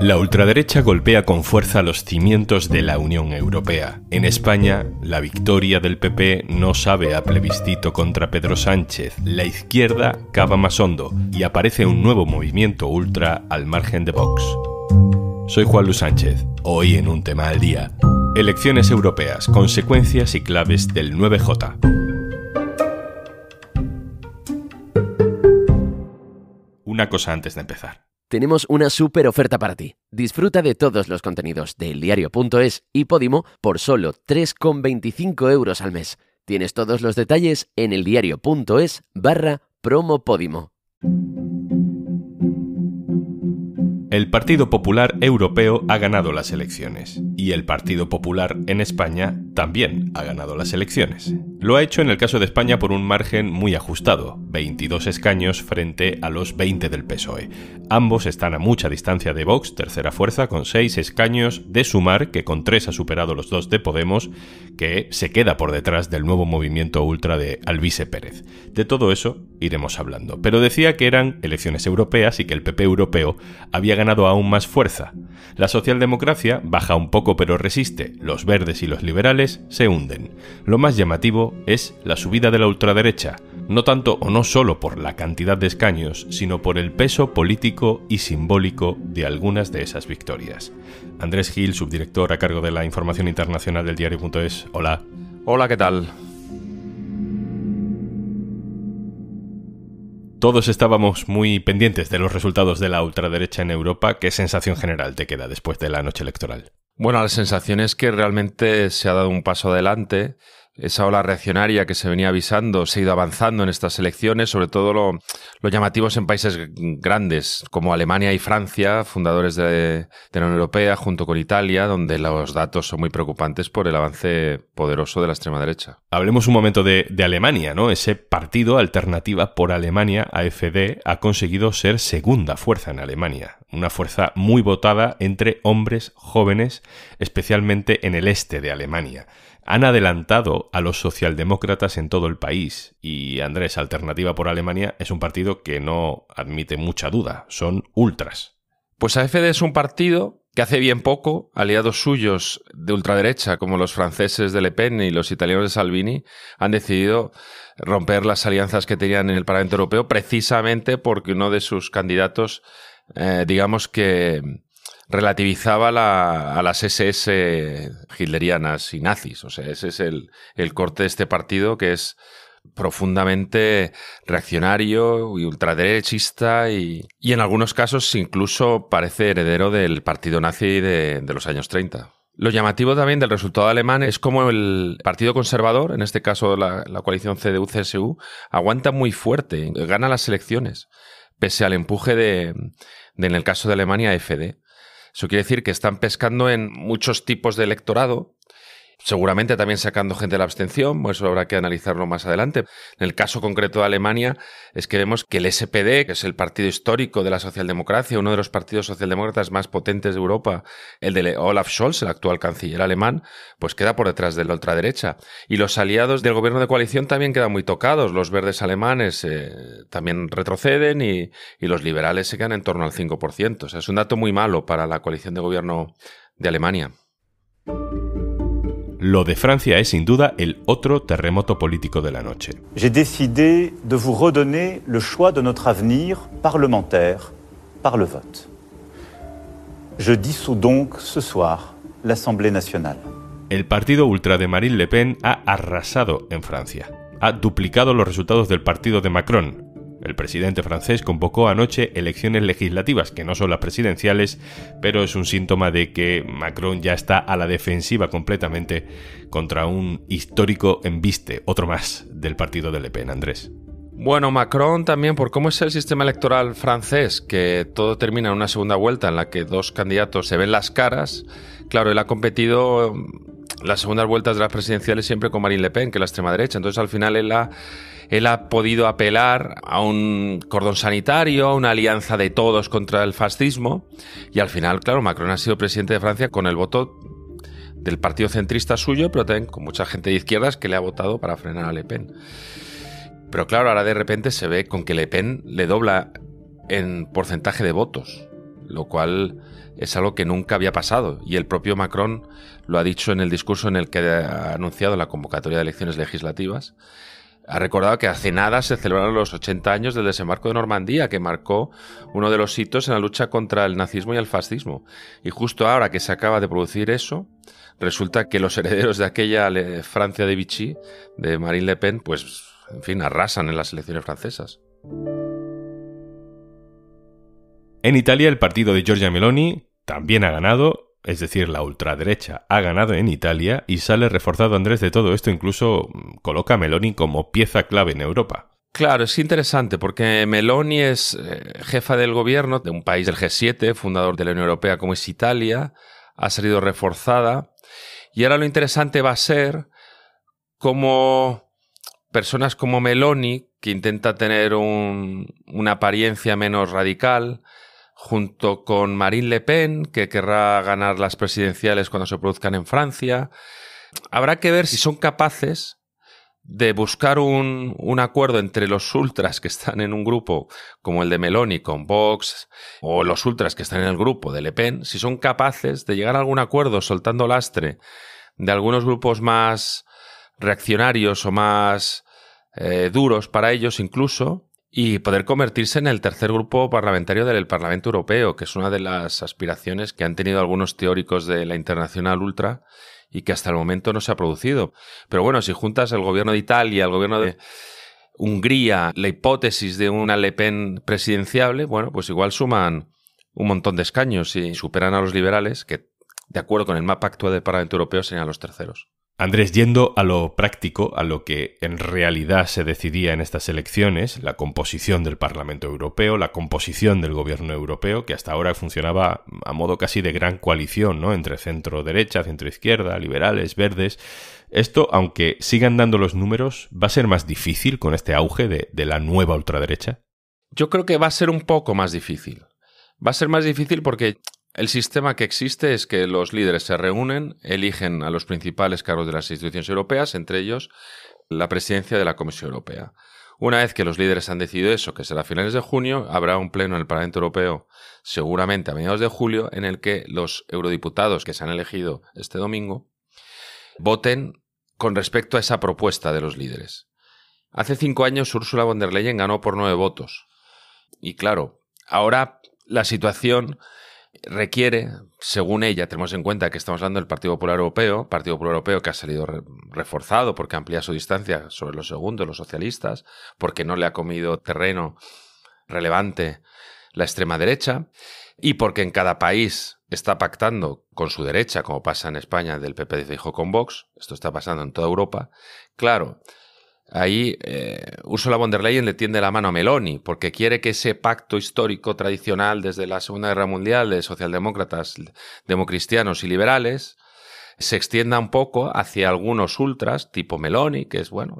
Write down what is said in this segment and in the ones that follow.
La ultraderecha golpea con fuerza los cimientos de la Unión Europea. En España, la victoria del PP no sabe a plebiscito contra Pedro Sánchez. La izquierda cava más hondo y aparece un nuevo movimiento ultra al margen de Vox. Soy Juan Luis Sánchez, hoy en un tema al día. Elecciones europeas, consecuencias y claves del 9J. Una cosa antes de empezar tenemos una súper oferta para ti. Disfruta de todos los contenidos de eldiario.es y Podimo por solo 3,25 euros al mes. Tienes todos los detalles en eldiario.es barra promopodimo. El Partido Popular Europeo ha ganado las elecciones y el Partido Popular en España también ha ganado las elecciones. Lo ha hecho en el caso de España por un margen muy ajustado, 22 escaños frente a los 20 del PSOE. Ambos están a mucha distancia de Vox, tercera fuerza, con 6 escaños de Sumar, que con 3 ha superado los 2 de Podemos, que se queda por detrás del nuevo movimiento ultra de Alvise Pérez. De todo eso iremos hablando, pero decía que eran elecciones europeas y que el PP europeo había ganado aún más fuerza. La socialdemocracia baja un poco pero resiste, los verdes y los liberales se hunden. Lo más llamativo es la subida de la ultraderecha, no tanto o no solo por la cantidad de escaños, sino por el peso político y simbólico de algunas de esas victorias. Andrés Gil, subdirector a cargo de la información internacional del diario.es, hola. Hola, ¿qué tal? Todos estábamos muy pendientes de los resultados de la ultraderecha en Europa. ¿Qué sensación general te queda después de la noche electoral? Bueno, la sensación es que realmente se ha dado un paso adelante esa ola reaccionaria que se venía avisando se ha ido avanzando en estas elecciones, sobre todo lo, llamativos en países grandes como Alemania y Francia, fundadores de, la Unión Europea, junto con Italia, donde los datos son muy preocupantes por el avance poderoso de la extrema derecha. Hablemos un momento de, de Alemania, ¿no? Ese partido Alternativa por Alemania, AFD, ha conseguido ser segunda fuerza en Alemania, una fuerza muy votada entre hombres jóvenes, especialmente en el este de Alemania han adelantado a los socialdemócratas en todo el país y Andrés Alternativa por Alemania es un partido que no admite mucha duda, son ultras. Pues AFD es un partido que hace bien poco aliados suyos de ultraderecha como los franceses de Le Pen y los italianos de Salvini han decidido romper las alianzas que tenían en el Parlamento Europeo precisamente porque uno de sus candidatos eh, digamos que relativizaba a las SS hitlerianas y nazis. O sea, ese es el, corte de este partido que es profundamente reaccionario y ultraderechista y, en algunos casos incluso parece heredero del partido nazi de, los años 30. Lo llamativo también del resultado alemán es cómo el Partido Conservador, en este caso la, coalición CDU-CSU, aguanta muy fuerte, gana las elecciones, pese al empuje de, de en el caso de Alemania, FD. Eso quiere decir que están pescando en muchos tipos de electorado seguramente también sacando gente de la abstención, pues eso habrá que analizarlo más adelante. En el caso concreto de Alemania es que vemos que el SPD, que es el partido histórico de la socialdemocracia, uno de los partidos socialdemócratas más potentes de Europa, el de Olaf Scholz, el actual canciller alemán, pues queda por detrás de la ultraderecha. Y los aliados del gobierno de coalición también quedan muy tocados. Los verdes alemanes eh, también retroceden y, y los liberales se quedan en torno al 5%. O sea, es un dato muy malo para la coalición de gobierno de Alemania. Lo de Francia es sin duda el otro terremoto político de la noche. J'ai décidé de vous redonner le choix de notre avenir parlementaire par le vote. Je dissous donc ce soir l'Assemblée nationale. El partido ultra de Marine Le Pen ha arrasado en Francia. Ha duplicado los resultados del partido de Macron, el presidente francés convocó anoche elecciones legislativas, que no son las presidenciales, pero es un síntoma de que Macron ya está a la defensiva completamente contra un histórico embiste, otro más, del partido de Le Pen, Andrés. Bueno, Macron también, por cómo es el sistema electoral francés, que todo termina en una segunda vuelta en la que dos candidatos se ven las caras. Claro, él ha competido mm, las segundas vueltas de las presidenciales siempre con Marine Le Pen, que es la extrema derecha. Entonces, al final, él ha él ha podido apelar a un cordón sanitario, a una alianza de todos contra el fascismo. Y al final, claro, Macron ha sido presidente de Francia con el voto del partido centrista suyo, pero también con mucha gente de izquierdas que le ha votado para frenar a Le Pen. Pero claro, ahora de repente se ve con que Le Pen le dobla en porcentaje de votos, lo cual es algo que nunca había pasado. Y el propio Macron lo ha dicho en el discurso en el que ha anunciado la convocatoria de elecciones legislativas, ha recordado que hace nada se celebraron los 80 años del desembarco de Normandía, que marcó uno de los hitos en la lucha contra el nazismo y el fascismo. Y justo ahora que se acaba de producir eso, resulta que los herederos de aquella eh, Francia de Vichy, de Marine Le Pen, pues, en fin, arrasan en las elecciones francesas. En Italia, el partido de Giorgia Meloni también ha ganado es decir, la ultraderecha, ha ganado en Italia y sale reforzado Andrés de todo esto, incluso mm, coloca a Meloni como pieza clave en Europa. Claro, es interesante porque Meloni es eh, jefa del gobierno de un país del G7, fundador de la Unión Europea como es Italia, ha salido reforzada y ahora lo interesante va a ser cómo personas como Meloni, que intenta tener una apariencia menos radical, junto con Marine Le Pen, que querrá ganar las presidenciales cuando se produzcan en Francia. Habrá que ver si son capaces de buscar un, acuerdo entre los ultras que están en un grupo como el de Meloni con Vox o los ultras que están en el grupo de Le Pen, si son capaces de llegar a algún acuerdo soltando lastre de algunos grupos más reaccionarios o más eh, duros para ellos incluso, y poder convertirse en el tercer grupo parlamentario del Parlamento Europeo, que es una de las aspiraciones que han tenido algunos teóricos de la Internacional Ultra y que hasta el momento no se ha producido. Pero bueno, si juntas el gobierno de Italia, el gobierno de Hungría, la hipótesis de una Le Pen presidenciable, bueno, pues igual suman un montón de escaños y superan a los liberales, que de acuerdo con el mapa actual del Parlamento Europeo serían los terceros. Andrés, yendo a lo práctico, a lo que en realidad se decidía en estas elecciones, la composición del Parlamento Europeo, la composición del Gobierno Europeo, que hasta ahora funcionaba a modo casi de gran coalición, ¿no? Entre centro-derecha, centro-izquierda, liberales, verdes. Esto, aunque sigan dando los números, ¿va a ser más difícil con este auge de, de la nueva ultraderecha? Yo creo que va a ser un poco más difícil. Va a ser más difícil porque el sistema que existe es que los líderes se reúnen, eligen a los principales cargos de las instituciones europeas, entre ellos la presidencia de la Comisión Europea. Una vez que los líderes han decidido eso, que será a finales de junio, habrá un pleno en el Parlamento Europeo, seguramente a mediados de julio, en el que los eurodiputados que se han elegido este domingo voten con respecto a esa propuesta de los líderes. Hace cinco años Ursula von der Leyen ganó por nueve votos. Y claro, ahora la situación requiere, según ella, tenemos en cuenta que estamos hablando del Partido Popular Europeo, Partido Popular Europeo que ha salido reforzado porque amplía su distancia sobre los segundos, los socialistas, porque no le ha comido terreno relevante la extrema derecha y porque en cada país está pactando con su derecha, como pasa en España del PP de Fijo con Vox, esto está pasando en toda Europa. Claro, Ahí eh, Ursula von der Leyen le tiende la mano a Meloni, porque quiere que ese pacto histórico tradicional desde la Segunda Guerra Mundial de socialdemócratas, democristianos y liberales se extienda un poco hacia algunos ultras, tipo Meloni, que es, bueno,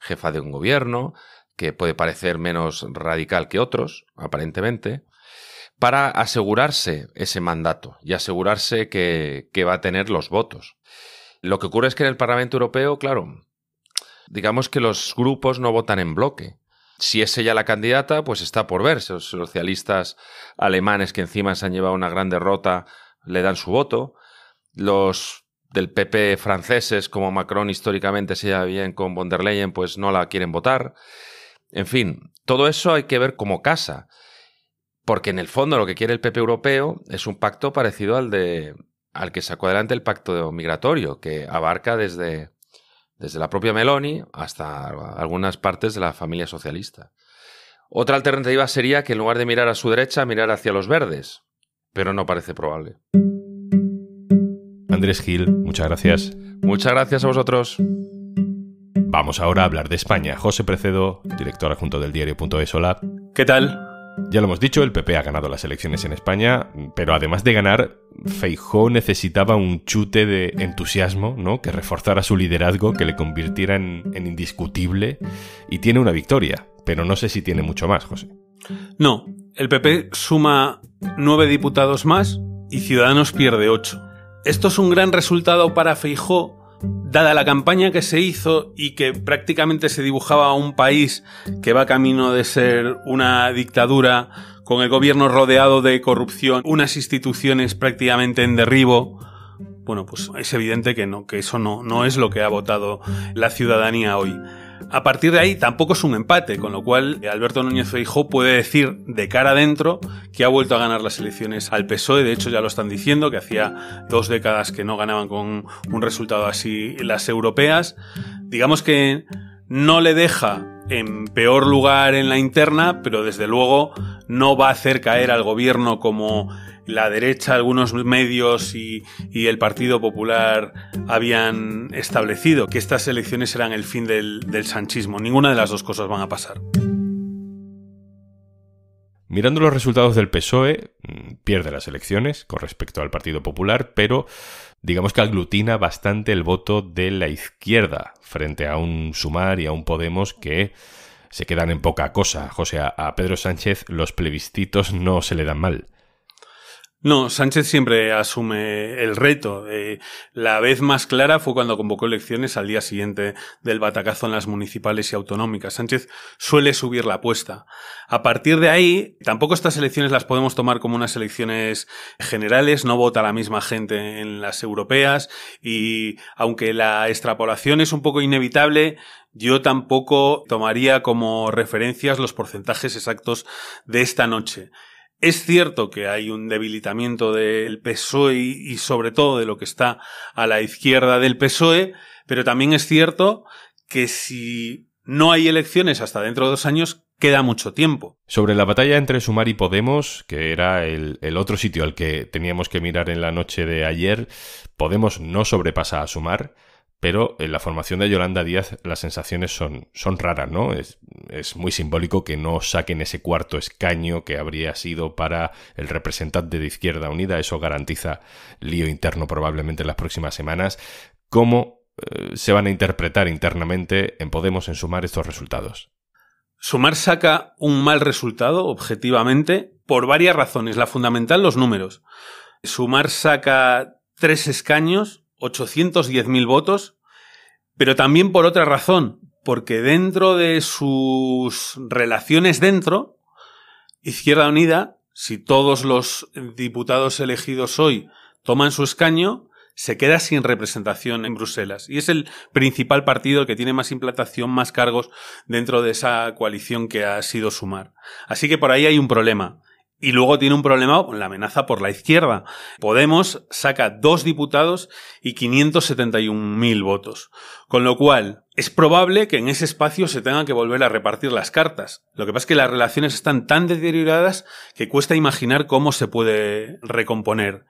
jefa de un gobierno, que puede parecer menos radical que otros, aparentemente, para asegurarse ese mandato y asegurarse que va a tener los votos. Lo que ocurre es que en el Parlamento Europeo, claro, digamos que los grupos no votan en bloque. Si es ella la candidata, pues está por verse. Los socialistas alemanes que encima se han llevado una gran derrota le dan su voto. Los del PP franceses, como Macron históricamente se lleva bien con von der Leyen, pues no la quieren votar. En fin, todo eso hay que ver como casa. Porque en el fondo lo que quiere el PP europeo es un pacto parecido al de al que sacó adelante el pacto migratorio, que abarca desde desde la propia Meloni hasta algunas partes de la familia socialista. Otra alternativa sería que en lugar de mirar a su derecha, mirar hacia los verdes, pero no parece probable. Andrés Gil, muchas gracias. Muchas gracias a vosotros. Vamos ahora a hablar de España. José Precedo, director adjunto del diario.es. ¿Qué tal? Ya lo hemos dicho, el PP ha ganado las elecciones en España, pero además de ganar, Feijó necesitaba un chute de entusiasmo, ¿no? Que reforzara su liderazgo, que le convirtiera en, indiscutible. Y tiene una victoria, pero no sé si tiene mucho más, José. No, el PP suma nueve diputados más y Ciudadanos pierde ocho. Esto es un gran resultado para Feijó Dada la campaña que se hizo y que prácticamente se dibujaba un país que va camino de ser una dictadura, con el gobierno rodeado de corrupción, unas instituciones prácticamente en derribo, bueno, pues es evidente que no, que eso no, no es lo que ha votado la ciudadanía hoy. A partir de ahí tampoco es un empate, con lo cual eh, Alberto Núñez Feijóo puede decir de cara adentro que ha vuelto a ganar las elecciones al PSOE, de hecho ya lo están diciendo, que hacía dos décadas que no ganaban con un resultado así las europeas. Digamos que no le deja en peor lugar en la interna, pero desde luego no va a hacer caer al gobierno como la derecha, algunos medios y, el Partido Popular habían establecido que estas elecciones eran el fin del, del sanchismo. Ninguna de las dos cosas van a pasar. Mirando los resultados del PSOE, mm, pierde las elecciones con respecto al Partido Popular, pero digamos que aglutina bastante el voto de la izquierda frente a un Sumar y a un Podemos que se quedan en poca cosa. O sea, a Pedro Sánchez los plebiscitos no se le dan mal. No, Sánchez siempre asume el reto. Eh, la vez más clara fue cuando convocó elecciones al día siguiente del batacazo en las municipales y autonómicas. Sánchez suele subir la apuesta. A partir de ahí, tampoco estas elecciones las podemos tomar como unas elecciones generales, no vota la misma gente en las europeas y aunque la extrapolación es un poco inevitable, yo tampoco tomaría como referencias los porcentajes exactos de esta noche. Es cierto que hay un debilitamiento del PSOE y sobre todo de lo que está a la izquierda del PSOE, pero también es cierto que si no hay elecciones hasta dentro de dos años, queda mucho tiempo. Sobre la batalla entre Sumar y Podemos, que era el, otro sitio al que teníamos que mirar en la noche de ayer, Podemos no sobrepasa a Sumar pero en la formación de Yolanda Díaz las sensaciones son, son raras, ¿no? Es, muy simbólico que no saquen ese cuarto escaño que habría sido para el representante de Izquierda Unida, eso garantiza lío interno probablemente en las próximas semanas. ¿Cómo eh, se van a interpretar internamente en Podemos en sumar estos resultados? Sumar saca un mal resultado, objetivamente, por varias razones. La fundamental, los números. Sumar saca tres escaños 810.000 votos, pero también por otra razón, porque dentro de sus relaciones dentro, Izquierda Unida, si todos los diputados elegidos hoy toman su escaño, se queda sin representación en Bruselas. Y es el principal partido que tiene más implantación, más cargos dentro de esa coalición que ha sido Sumar. Así que por ahí hay un problema. Y luego tiene un problema con la amenaza por la izquierda. Podemos saca dos diputados y 571.000 votos. Con lo cual, es probable que en ese espacio se tengan que volver a repartir las cartas. Lo que pasa es que las relaciones están tan deterioradas que cuesta imaginar cómo se puede recomponer.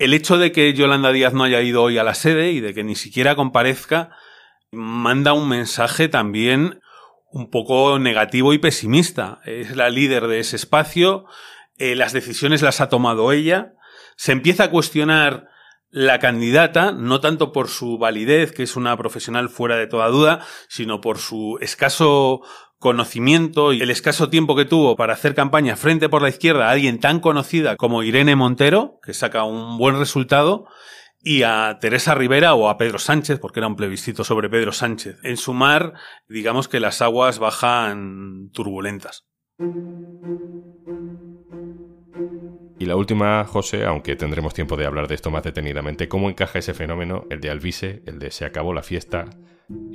El hecho de que Yolanda Díaz no haya ido hoy a la sede y de que ni siquiera comparezca manda un mensaje también un poco negativo y pesimista. Es la líder de ese espacio, eh, las decisiones las ha tomado ella, se empieza a cuestionar la candidata, no tanto por su validez, que es una profesional fuera de toda duda, sino por su escaso conocimiento y el escaso tiempo que tuvo para hacer campaña frente por la izquierda a alguien tan conocida como Irene Montero, que saca un buen resultado, y a Teresa Rivera o a Pedro Sánchez, porque era un plebiscito sobre Pedro Sánchez. En sumar, digamos que las aguas bajan turbulentas. Y la última, José, aunque tendremos tiempo de hablar de esto más detenidamente, ¿cómo encaja ese fenómeno, el de Alvise, el de se acabó la fiesta,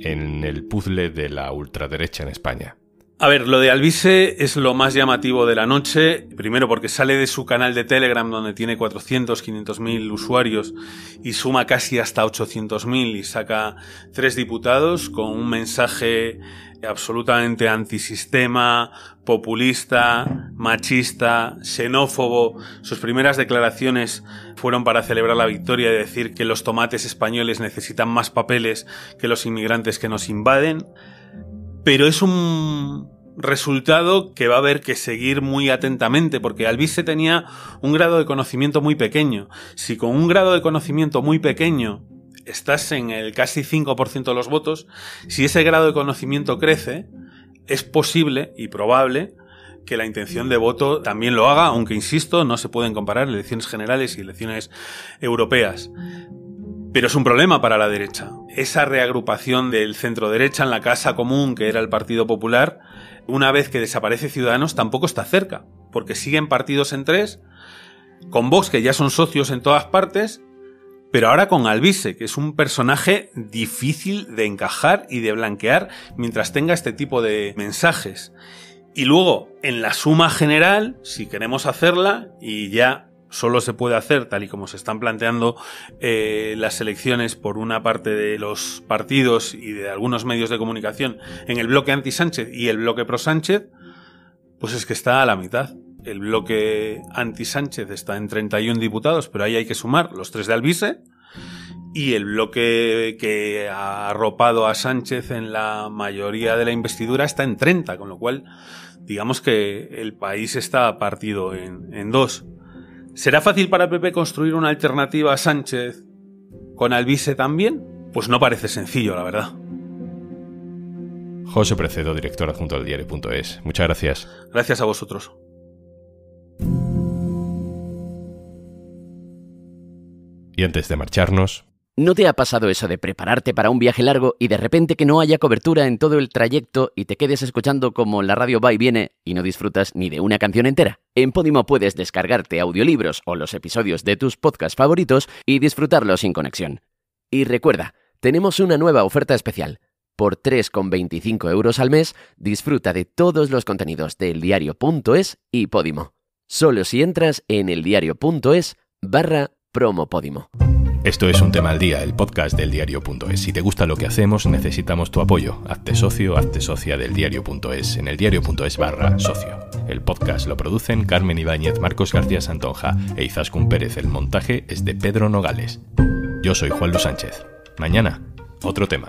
en el puzzle de la ultraderecha en España? A ver, lo de Albice es lo más llamativo de la noche, primero porque sale de su canal de Telegram donde tiene 400, 500 mil usuarios y suma casi hasta 800 mil y saca tres diputados con un mensaje absolutamente antisistema, populista, machista, xenófobo. Sus primeras declaraciones fueron para celebrar la victoria y decir que los tomates españoles necesitan más papeles que los inmigrantes que nos invaden pero es un resultado que va a haber que seguir muy atentamente, porque Albice tenía un grado de conocimiento muy pequeño. Si con un grado de conocimiento muy pequeño estás en el casi 5% de los votos, si ese grado de conocimiento crece, es posible y probable que la intención de voto también lo haga, aunque insisto, no se pueden comparar elecciones generales y elecciones europeas. Pero es un problema para la derecha. Esa reagrupación del centro derecha en la Casa Común, que era el Partido Popular, una vez que desaparece Ciudadanos, tampoco está cerca, porque siguen partidos en tres, con Vox, que ya son socios en todas partes, pero ahora con Albise, que es un personaje difícil de encajar y de blanquear mientras tenga este tipo de mensajes. Y luego, en la suma general, si queremos hacerla, y ya solo se puede hacer, tal y como se están planteando eh, las elecciones por una parte de los partidos y de algunos medios de comunicación en el bloque anti-Sánchez y el bloque pro-Sánchez, pues es que está a la mitad. El bloque anti-Sánchez está en 31 diputados, pero ahí hay que sumar los tres de Albise y el bloque que ha arropado a Sánchez en la mayoría de la investidura está en 30, con lo cual digamos que el país está partido en, en dos. ¿Será fácil para Pepe construir una alternativa a Sánchez con Albise también? Pues no parece sencillo, la verdad. José Precedo, director adjunto del diario.es. Muchas gracias. Gracias a vosotros. Y antes de marcharnos, ¿No te ha pasado eso de prepararte para un viaje largo y de repente que no haya cobertura en todo el trayecto y te quedes escuchando como la radio va y viene y no disfrutas ni de una canción entera? En Podimo puedes descargarte audiolibros o los episodios de tus podcasts favoritos y disfrutarlos sin conexión. Y recuerda, tenemos una nueva oferta especial. Por 3,25 euros al mes, disfruta de todos los contenidos de Diario.es y Podimo. Solo si entras en eldiario.es barra promopodimo. Esto es Un Tema al Día, el podcast del diario.es. Si te gusta lo que hacemos, necesitamos tu apoyo. Hazte socio, hazte socia del diario.es en el diario.es barra socio. El podcast lo producen Carmen Ibáñez, Marcos García Santonja e Izaskun Pérez. El montaje es de Pedro Nogales. Yo soy Juan Luis Sánchez. Mañana, otro tema.